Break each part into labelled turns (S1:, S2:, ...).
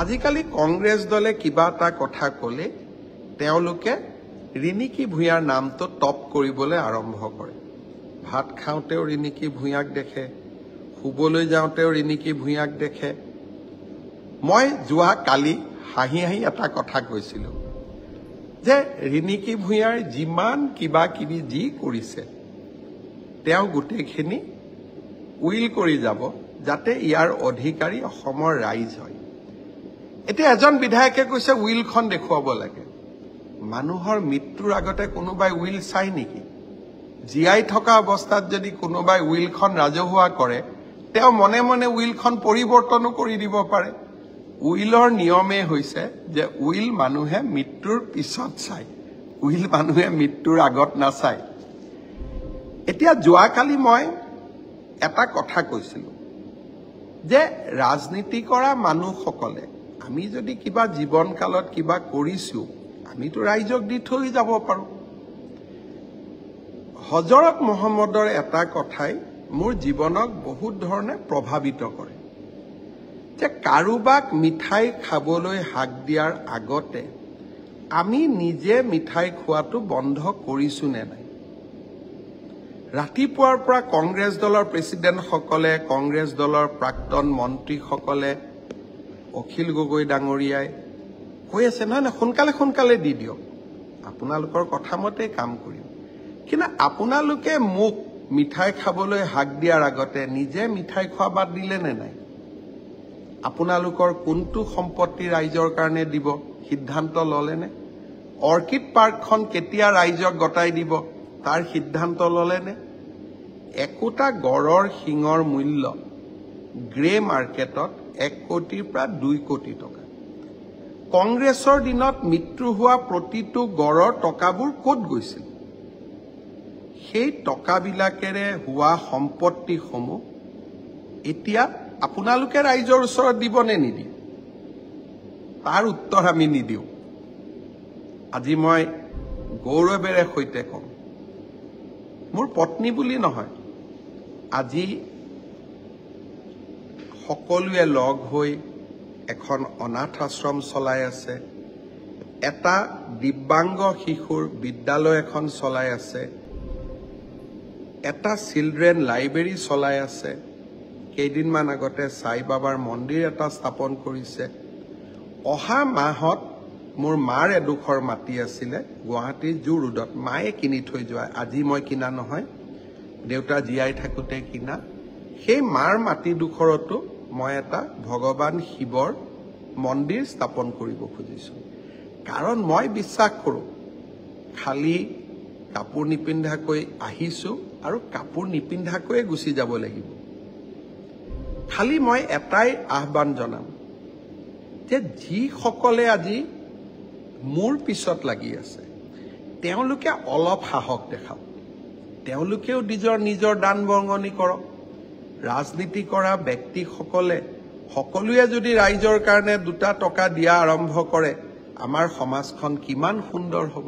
S1: আজিকালি কংগ্ৰেছ দলে কিবা এটা কথা ক'লে তেওঁলোকে ৰিণিকী ভূঞাৰ নামটো টপ কৰিবলৈ আৰম্ভ কৰে ভাত খাওঁতেও ৰিণিকী ভূঞাক দেখে শুবলৈ যাওঁতেও ৰিণিকী ভূঞাক দেখে মই যোৱা কালি হাঁহি হাঁহি এটা কথা কৈছিলোঁ যে ৰিণিকী ভূঞাৰ যিমান কিবা কিবি যি কৰিছে তেওঁ গোটেইখিনি উইল কৰি যাব যাতে ইয়াৰ অধিকাৰী অসমৰ ৰাইজ হয় এতিয়া এজন বিধায়কে কৈছে উইলখন দেখুৱাব লাগে মানুহৰ মৃত্যুৰ আগতে কোনোবাই উইল চাই নেকি জীয়াই থকা অৱস্থাত যদি কোনোবাই উইলখন ৰাজহুৱা কৰে তেওঁ মনে মনে উইলখন পৰিৱৰ্তনো কৰি দিব পাৰে উইলৰ নিয়মেই হৈছে যে উইল মানুহে মৃত্যুৰ পিছত চায় উইল মানুহে মৃত্যুৰ আগত নাচায় এতিয়া যোৱাকালি মই এটা কথা কৈছিলো যে ৰাজনীতি কৰা মানুহসকলে আমি যদি কিবা জীৱন কালত কিবা কৰিছো আমিতো ৰাইজক দি থৈ যাব পাৰো হজৰত মহম্মদৰ এটা কথাই মোৰ জীৱনক বহুত ধৰণে প্ৰভাৱিত কৰে যে কাৰোবাক মিঠাই খাবলৈ হাক দিয়াৰ আগতে আমি নিজে মিঠাই খোৱাটো বন্ধ কৰিছো নে নাই ৰাতিপুৱাৰ পৰা কংগ্ৰেছ দলৰ প্ৰেছিডেণ্টসকলে কংগ্ৰেছ দলৰ প্ৰাক্তন মন্ত্ৰীসকলে অখিল গগৈ ডাঙৰীয়াই কৈ আছে নহয় নহয় সোনকালে সোনকালে দি দিয়ক আপোনালোকৰ কথামতে কাম কৰিম কিন্তু আপোনালোকে মোক মিঠাই খাবলৈ হাক দিয়াৰ আগতে নিজে মিঠাই খোৱা বাদ দিলে নে নাই আপোনালোকৰ কোনটো সম্পত্তি ৰাইজৰ কাৰণে দিব সিদ্ধান্ত ললে নে অৰ্কিড পাৰ্কখন কেতিয়া ৰাইজক গতাই দিব তাৰ সিদ্ধান্ত ললে নে একোটা গড়ৰ শিঙৰ মূল্য গ্ৰে মাৰ্কেটত এক কোটিৰ পৰা দুই কোটি টকা কংগ্ৰেছৰ দিনত মৃত্যু হোৱা প্ৰতিটো গড়ৰ টকাবোৰ ক'ত গৈছিল সেই টকাবিলাকেৰে হোৱা সম্পত্তিসমূহ এতিয়া আপোনালোকে ৰাইজৰ ওচৰত দিবনে নিদি তাৰ উত্তৰ আমি নিদিওঁ আজি মই গৌৰৱেৰে সৈতে কওঁ মোৰ পত্নী বুলি নহয় আজি সকলোৱে লগ হৈ এখন অনাথ আশ্ৰম চলাই আছে এটা দিব্যাংগ শিশুৰ বিদ্যালয় এখন চলাই আছে এটা চিলড্ৰেন লাইব্ৰেৰী চলাই আছে কেইদিনমান আগতে বাবাৰ মন্দিৰ এটা স্থাপন কৰিছে অহা মাহত মোৰ মাৰ এডোখৰ মাটি আছিলে গুৱাহাটীৰ জু ৰোডত মায়ে কিনি থৈ যোৱা আজি মই কিনা নহয় দেউতা জীয়াই থাকোঁতে কিনা সেই মাৰ মাটিডোখৰতো মই এটা ভগৱান শিৱৰ মন্দিৰ স্থাপন কৰিব খুজিছো কাৰণ মই বিশ্বাস কৰো খালি কাপোৰ নিপিন্ধাকৈ আহিছো আৰু কাপোৰ নিপিন্ধাকৈয়ে গুচি যাব লাগিব খালি মই এটাই আহ্বান জনাম যে যিসকলে আজি মোৰ পিছত লাগি আছে তেওঁলোকে অলপ সাহস দেখাওক তেওঁলোকেও নিজৰ নিজৰ দান বৰঙণি কৰক ৰাজনীতি কৰা ব্যক্তিসকলে সকলোৱে যদি ৰাইজৰ কাৰণে দুটা টকা দিয়া আৰম্ভ কৰে আমাৰ সমাজখন কিমান সুন্দৰ হ'ব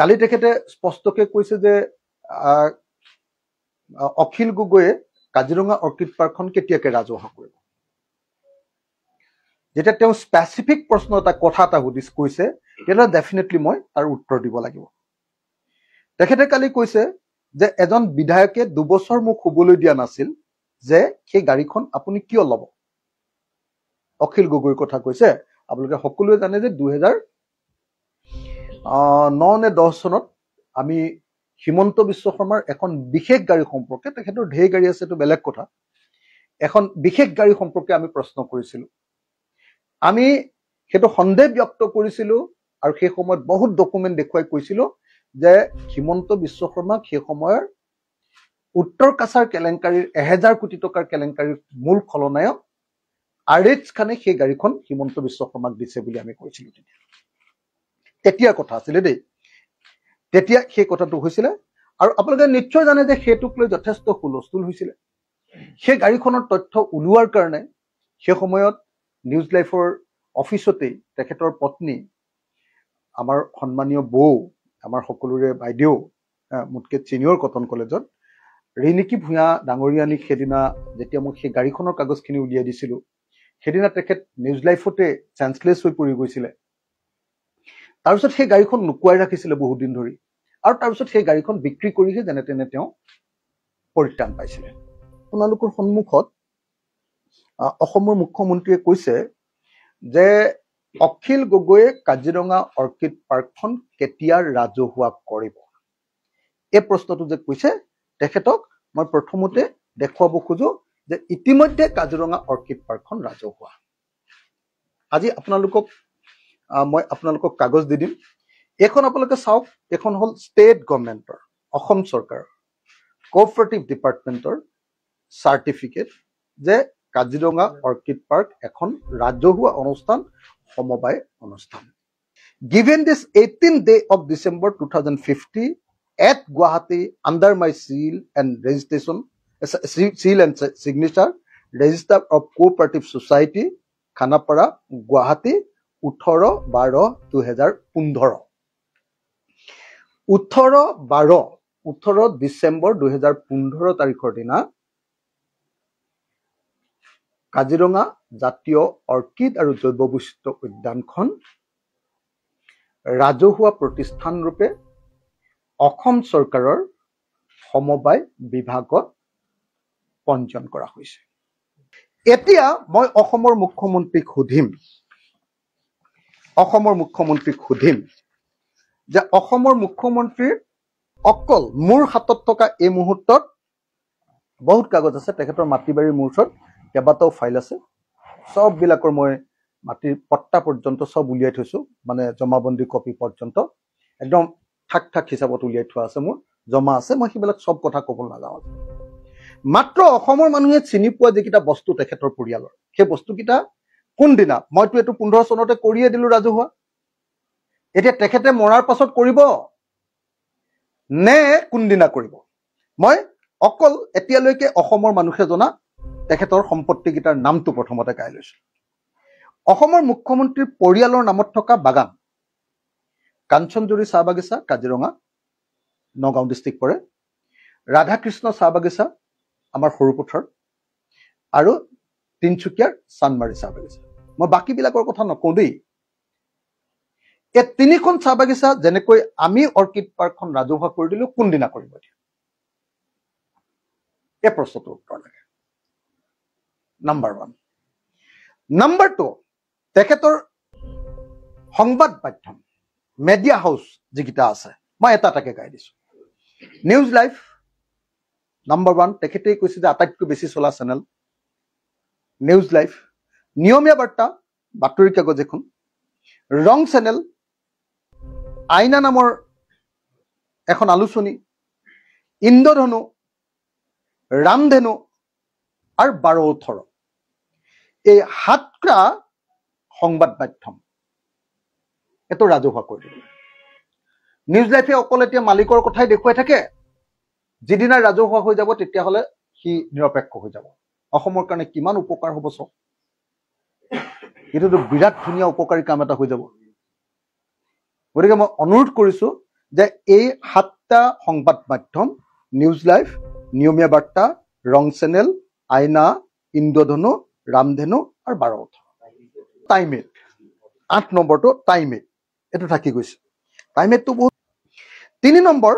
S2: কালি তেখেতে স্পষ্টকে কৈছে যে অখিল গগৈয়ে কাজিৰঙা অৰ্কিড পাৰ্কখন কেতিয়াকে ৰাজহুৱা কৰিব যেতিয়া তেওঁ স্পেচিফিক প্ৰশ্ন এটা কথা এটা সুধি কৈছে তেতিয়াহ'লে ডেফিনেটলি মই তাৰ উত্তৰ দিব লাগিব তেখেতে কালি কৈছে যে এজন বিধায়কে দুবছৰ মোক শুবলৈ দিয়া নাছিল যে সেই গাড়ীখন আপুনি কিয় ল'ব অখিল গগৈৰ কথা কৈছে আপোনালোকে সকলোৱে জানে যে দুহেজাৰ ন নে দহ চনত আমি হিমন্ত বিশ্ব শৰ্মাৰ এখন বিশেষ গাড়ী সম্পৰ্কে তেখেতৰ ঢেৰ গাড়ী আছে এইটো বেলেগ কথা এখন বিশেষ গাড়ী সম্পৰ্কে আমি প্ৰশ্ন কৰিছিলো আমি সেইটো সন্দেহ ব্যক্ত কৰিছিলো আৰু সেই সময়ত বহুত ডকুমেণ্ট দেখুৱাই কৈছিলো যে হিমন্ত বিশ্ব শৰ্মাক সেই সময়ৰ উত্তৰ কাছাৰ কেলেংকাৰীৰ এহেজাৰ কোটি টকাৰ কেলেংকাৰীৰ মূল খলনায়ক আৰেজ খানে সেই গাড়ীখন হিমন্ত বিশ্ব শৰ্মাক দিছে বুলি আমি কৈছিলো তেতিয়া তেতিয়া কথা আছিলে দেই তেতিয়া সেই কথাটো হৈছিলে আৰু আপোনালোকে নিশ্চয় জানে যে সেইটোক লৈ যথেষ্ট হুলস্থুল হৈছিলে সেই গাড়ীখনৰ তথ্য ওলোৱাৰ কাৰণে সেই সময়ত নিউজ লাইফৰ অফিচতেই তেখেতৰ পত্নী আমাৰ সন্মানীয় বৌ আমাৰ সকলোৰে বাইদেউ মোতকৈ ছিনিয়ৰ কটন কলেজত ৰিণিকী ভূঞা ডাঙৰীয়ানীক সেইদিনা যেতিয়া মই সেই গাড়ীখনৰ কাগজখিনি উলিয়াই দিছিলো সেইদিনা তেখেত নিউজ লাইফতে চেঞ্চলেছ হৈ পৰি গৈছিলে তাৰপিছত সেই গাড়ীখন লুকুৱাই ৰাখিছিলে বহুত দিন ধৰি আৰু তাৰপিছত সেই গাড়ীখন বিক্ৰী কৰিহে যেনে তেনে তেওঁ পৰিত্ৰাণ পাইছিলে আপোনালোকৰ সন্মুখত অসমৰ মুখ্যমন্ত্ৰীয়ে কৈছে যে অখিল গগৈয়ে কাজিৰঙা অৰ্কিড পাৰ্কখন কেতিয়া ৰাজহুৱা কৰিব এই প্ৰশ্নটো যে কৈছে তেখেতক মই প্ৰথমতে দেখুৱাব খোজো যে ইতিমধ্যে কাজিৰঙা অৰ্কিড পাৰ্কখন ৰাজহুৱা আজি আপোনালোকক মই আপোনালোকক কাগজ দি দিম এইখন আপোনালোকে চাওক এইখন হ'ল ষ্টেট গভমেণ্টৰ অসম চৰকাৰৰ কঅপাৰেটিভ ডিপাৰ্টমেণ্টৰ চাৰ্টিফিকেট যে কাজিৰঙা অৰ্কিড পাৰ্ক এখন ৰাজহুৱা অনুষ্ঠান সমবায় অনুষ্ঠান গিভেন দিছ eighteen day of December two thousand fifty eight Guwahati under my seal and registration seal and signature registrar of cooperative society Khanapara Guwahati ওঠৰ বাৰ দুহেজাৰ পোন্ধৰ ওঠৰ বাৰ ওঠৰ ডিচেম্বৰ দুহেজাৰ পোন্ধৰ তাৰিখৰ দিনা কাজিৰঙা জাতীয় অৰ্কিড আৰু জৈৱ বৈচিত্ৰ উদ্যানখন ৰাজহুৱা প্ৰতিষ্ঠান ৰূপে অসম চৰকাৰৰ সমবায় বিভাগত পঞ্জীয়ন কৰা হৈছে এতিয়া মই অসমৰ মুখ্যমন্ত্ৰীক সুধিম অসমৰ মুখ্যমন্ত্ৰীক সুধিম যে অসমৰ মুখ্যমন্ত্ৰীৰ অকল মোৰ হাতত থকা এই মুহূৰ্তত বহুত কাগজ আছে তেখেতৰ মাটি বাৰীৰ মোৰ ওচৰত কেইবাটাও ফাইল আছে চববিলাকৰ মই মাটিৰ পট্টা পৰ্যন্ত চব উলিয়াই থৈছোঁ মানে জমাবন্দী কপি পৰ্যন্ত একদম থাক ঠাক হিচাপত উলিয়াই থোৱা আছে মোৰ জমা আছে মই সেইবিলাক চব কথা ক'বলৈ নাযাওঁ মাত্ৰ অসমৰ মানুহে চিনি পোৱা যিকেইটা বস্তু তেখেতৰ পৰিয়ালৰ সেই বস্তুকেইটা কোনদিনা মইতো এইটো পোন্ধৰ চনতে কৰিয়ে দিলো ৰাজহুৱা এতিয়া তেখেতে মৰাৰ পাছত কৰিব নে কোনদিনা কৰিব মই অকল এতিয়ালৈকে অসমৰ মানুহে জনা তেখেতৰ সম্পত্তিকেইটাৰ নামটো প্ৰথমতে গাই লৈছিল অসমৰ মুখ্যমন্ত্ৰীৰ পৰিয়ালৰ নামত থকা বাগান কাঞ্চনজুৰি চাহ বাগিচা কাজিৰঙা নগাঁও ডিষ্ট্ৰিক্ট পৰে ৰাধা কৃষ্ণ চাহ বাগিচা আমাৰ সৰু পথাৰ আৰু তিনিচুকীয়াৰ চানমাৰী চাহ বাগিচা মই বাকীবিলাকৰ কথা নকওঁ দেই এই তিনিখন চাহ বাগিচা যেনেকৈ আমি অৰ্কিড পাৰ্কখন ৰাজহুৱা কৰি দিলো কোনদিনা কৰিব এতিয়া এই প্ৰশ্নটোৰ উত্তৰ লাগে নাম্বাৰ ওৱান নাম্বাৰ টু তেখেতৰ সংবাদ মাধ্যম মেডিয়া হাউচ যিকেইটা আছে মই এটা এটাকে গাই দিছোঁ নিউজ লাইভ নাম্বাৰ ওৱান তেখেতেই কৈছে যে আটাইতকৈ বেছি চলা চেনেল নিউজ লাইভ নিয়মীয়া বাৰ্তা বাতৰি কাগজ এখন ৰং চেনেল আইনা নামৰ এখন আলোচনী ইন্দ্ৰধনু ৰামধেনু আৰু বাৰ ওঠৰ এই সাতটা সংবাদ মাধ্যম এইটো ৰাজহুৱা কৰি দিব নিউজ লাইফে অকল এতিয়া মালিকৰ কথাই দেখুৱাই থাকে যিদিনা ৰাজহুৱা হৈ যাব তেতিয়াহ'লে সি নিৰপেক্ষ হৈ যাব অসমৰ কাৰণে কিমান উপকাৰ হ'ব চব এইটোতো বিৰাট ধুনীয়া উপকাৰী কাম এটা হৈ যাব গতিকে মই অনুৰোধ কৰিছো যে এই সাতটা সংবাদ মাধ্যম নিউজ লাইফ নিয়মীয়া বাৰ্তা ৰং চেনেল আইনা ইন্দ্ৰধনু ৰামধেনু আৰু বাৰ টাইমেট আঠ নম্বৰটো টাইমেট এইটো থাকি গৈছে টাইমেটটো বহুত তিনি নম্বৰ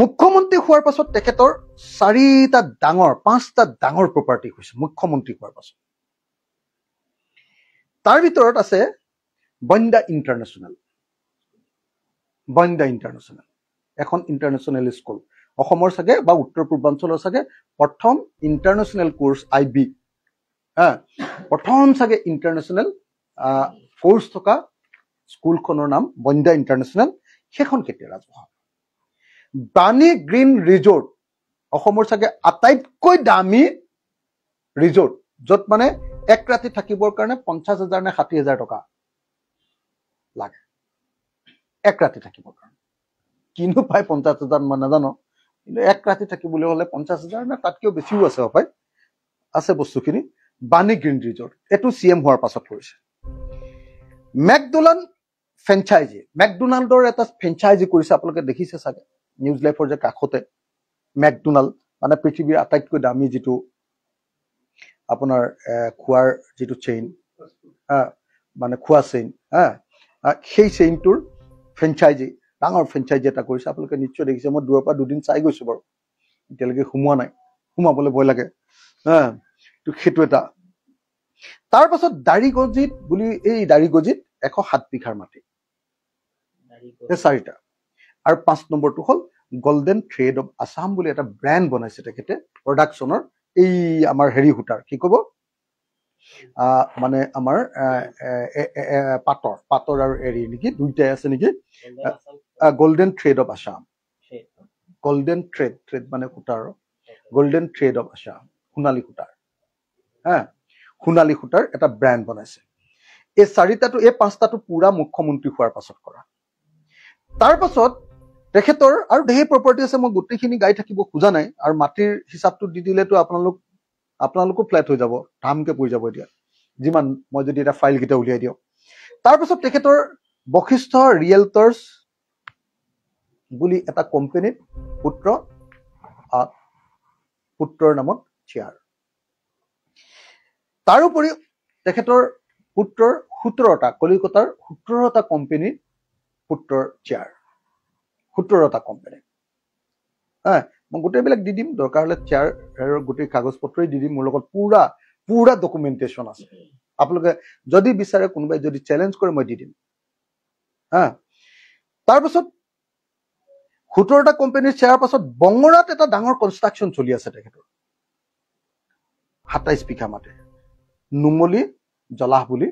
S2: মুখ্যমন্ত্ৰী হোৱাৰ পাছত তেখেতৰ চাৰিটা ডাঙৰ পাঁচটা ডাঙৰ প্ৰপাৰ্টি হৈছে মুখ্যমন্ত্ৰী হোৱাৰ পাছত তাৰ ভিতৰত আছে বন্দা ইণ্টাৰনেশ্যনেল বন্দা ইণ্টাৰনেশ্যনেল এখন ইণ্টাৰনেশ্যনেল স্কুল অসমৰ চাগে বা উত্তৰ পূৰ্বাঞ্চলৰ চাগে প্ৰথম ইণ্টাৰনেশ্যনেল কোৰ্চ আই বি হা প্ৰথম চাগে ইণ্টাৰনেশ্যনেল কোৰ্চ থকা স্কুলখনৰ নাম বন্দা ইণ্টাৰনেশ্যনেল সেইখন কেতিয়া ৰাজহুৱা বানি গ্ৰীণ ৰিজৰ্ট অসমৰ চাগে আটাইতকৈ দামী ৰিজৰ্ট য'ত মানে এক ৰাতি থাকিবৰ কাৰণে পঞ্চাছ হাজাৰ নে ষাঠি হাজাৰ টকা লাগে এক ৰাতি থাকিবৰ কাৰণে কিনো পায় পঞ্চাছ হাজাৰ মই নাজানো এক ৰাতি থাকিবলৈ হ'লে পঞ্চাছ হাজাৰ নে তাতকৈও বেছিও আছে অপায় আছে বস্তুখিনি বাণী গ্ৰীণ ৰিজৰ্ট এইটো চি এম হোৱাৰ পাছত কৰিছে মেকডোনাল্ড ফ্ৰেঞ্চাইজি মেকডোনাল্ডৰ এটা ফ্ৰেঞ্চাইজি কৰিছে আপোনালোকে দেখিছে চাগে নিউজ লাইফৰ যে কাষতে মেকডোনাল্ড মানে পৃথিৱীৰ আটাইতকৈ দামী যিটো আপোনাৰ খোৱাৰ যিটো চেইন মানে খোৱা চেইন হা সেই চেইনটোৰ ফ্ৰেঞ্চাইজি ডাঙৰ ফ্ৰেঞ্চাইজি এটা কৰিছে আপোনালোকে নিশ্চয় দেখিছে মই দূৰৰ পৰা দুদিন চাই গৈছো বাৰু এতিয়ালৈকে সোমোৱা নাই সোমাবলৈ ভয় লাগে হা সেইটো এটা তাৰপাছত দাৰিগজিত বুলি এই দাৰিগজিত এশ সাত বিঘাৰ মাটি চাৰিটা আৰু পাঁচ নম্বৰটো হ'ল গল্ডেন থ্ৰেড অফ আছাম বুলি এটা ব্ৰেণ্ড বনাইছে তেখেতে প্ৰডাকশ্যনৰ এই আমাৰ হেৰি সূতাৰ কি ক'ব মানে আমাৰ পাটৰ পাটৰ আৰু এৰি নেকি দুইটাই আছে নেকি golden thread of Assam golden thread thread মানে সূতাৰ গল্ডেন ট্ৰেড অফ আছাম সোণালী সূতাৰ হা সোণালী সূতাৰ এটা ব্ৰেণ্ড বনাইছে এই চাৰিটাটো এই পাঁচটাটো পূৰা মুখ্যমন্ত্ৰী হোৱাৰ পাছত কৰা তাৰপাছত তেখেতৰ আৰু ধেৰ প্ৰপাৰ্টি আছে মই গোটেইখিনি গাই থাকিব খোজা নাই আৰু মাটিৰ হিচাপটো দি দিলেতো আপোনালোক আপোনালোকো ফ্লেট হৈ যাব ধামকে পৰি যাব এতিয়া যিমান মই যদি এটা ফাইলকেইটা উলিয়াই দিওঁ তাৰপাছত তেখেতৰ বশিষ্ঠ ৰিয়েলটৰ্ছ বুলি এটা কোম্পেনীত পুত্ৰ পুত্ৰৰ নামত চেয়াৰ তাৰোপৰি তেখেতৰ পুত্ৰৰ সোতৰটা কলিকতাৰ সোতৰটা কোম্পেনীত পুত্ৰৰ চেয়াৰ সোতৰটা কোম্পেনীত হা মই গোটেইবিলাক দি দিম দৰকাৰ হ'লে চেয়াৰৰ গোটেই কাগজ পত্ৰই দি দিম মোৰ লগত পুৰা পুৰা ডকুমেণ্টেশ্যন আছে আপোনালোকে যদি বিচাৰে কোনোবাই যদি চেলেঞ্জ কৰে মই দি দিম হা তাৰপাছত সোতৰটা কোম্পানীত চেয়াৰ পাছত বঙৰাত এটা ডাঙৰ কনষ্ট্ৰাকশ্যন চলি আছে তেখেতৰ সাতাইছ বিঘা মাতে নুমলী জলাহ বুলি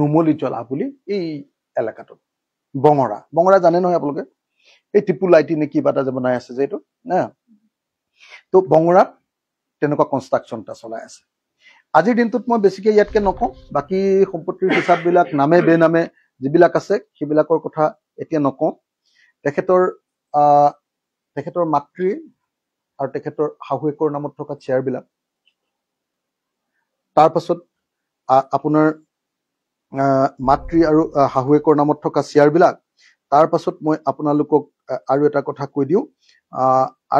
S2: নুমলী জলাহ বুলি এই এলেকাটোত বঙৰা বঙৰা জানে নহয় আপোনালোকে এই টিপু লাইটি নে কিবা এটা যে বনাই আছে যে এইটো নে ত' বঙৰাত তেনেকুৱা কনষ্ট্ৰাকশ্যন এটা চলাই আছে আজিৰ দিনটোত মই বেছিকে ইয়াতকে নকওঁ বাকী সম্পত্তিৰ হিচাপবিলাক নামে বেনামে যিবিলাক আছে সেইবিলাকৰ কথা এতিয়া নকওঁ তেখেতৰ তেখেতৰ মাতৃ আৰু তেখেতৰ শাহুৱেকৰ নামত থকা চেয়াৰবিলাক তাৰপাছত আপোনাৰ মাতৃ আৰু শাহুৱেকৰ নামত থকা চেয়াৰবিলাক তাৰপাছত মই আপোনালোকক আৰু এটা কথা কৈ দিওঁ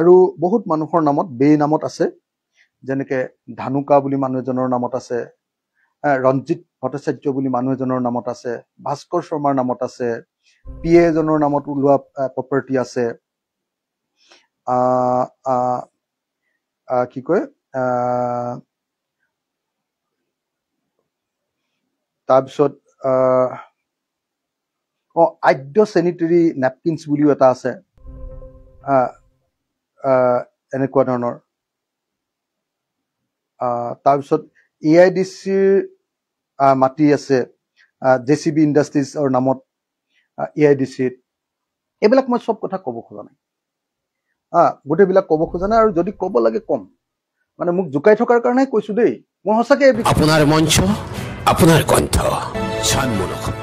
S2: আৰু বহুত মানুহৰ নামত বেই নামত আছে যেনেকে ধানুকা বুলি মানুহ এজনৰ নামত আছে ৰঞ্জিত ভট্টাচাৰ্য বুলি মানুহ এজনৰ নামত আছে ভাস্কৰ শৰ্মাৰ নামত আছে পি এজনৰ নামত ওলোৱা প্ৰপাৰ্টি আছে কি কয় তাৰপিছত অঁ আদ্য চেনিটেৰী নেপকিনছ বুলিও এটা আছে এনেকুৱা ধৰণৰ তাৰপিছত এ আই ডি চিৰ মাটি আছে জে চি বি ইণ্ডাষ্ট্ৰিজৰ নামত এ আই ডি চিত এইবিলাক মই চব কথা ক'ব খোজা নাই হা গোটেইবিলাক ক'ব খোজা নাই আৰু যদি ক'ব লাগে ক'ম মানে মোক জোকাই থকাৰ কাৰণে কৈছো দেই মই সঁচাকে আপোনাৰ মঞ্চ আপোনাৰ কণ্ঠ